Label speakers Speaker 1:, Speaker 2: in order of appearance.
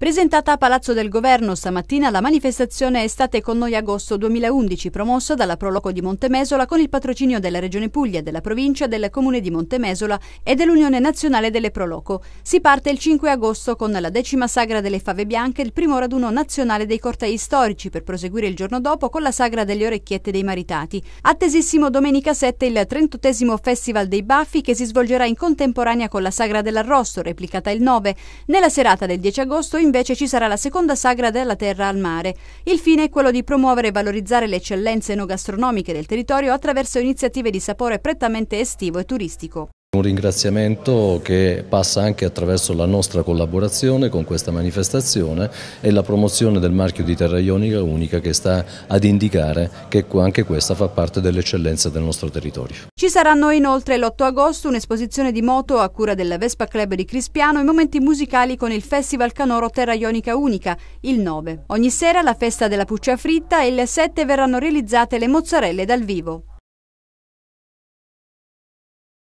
Speaker 1: Presentata a Palazzo del Governo stamattina la manifestazione Estate con noi agosto 2011 promossa dalla Proloco di Montemesola con il patrocinio della Regione Puglia, della provincia, del Comune di Montemesola e dell'Unione Nazionale delle Proloco. Si parte il 5 agosto con la decima sagra delle fave bianche, il primo raduno nazionale dei cortei storici per proseguire il giorno dopo con la sagra delle orecchiette dei maritati. Attesissimo domenica 7 il 38 Festival dei Baffi che si svolgerà in contemporanea con la sagra dell'arrosto replicata il 9. Nella serata del 10 agosto in invece ci sarà la seconda sagra della terra al mare. Il fine è quello di promuovere e valorizzare le eccellenze enogastronomiche del territorio attraverso iniziative di sapore prettamente estivo e turistico.
Speaker 2: Un ringraziamento che passa anche attraverso la nostra collaborazione con questa manifestazione e la promozione del marchio di Terra Ionica Unica che sta ad indicare che anche questa fa parte dell'eccellenza del nostro territorio.
Speaker 1: Ci saranno inoltre l'8 agosto un'esposizione di moto a cura del Vespa Club di Crispiano e momenti musicali con il Festival Canoro Terra Ionica Unica, il 9. Ogni sera la festa della puccia fritta e il 7 verranno realizzate le mozzarelle dal vivo.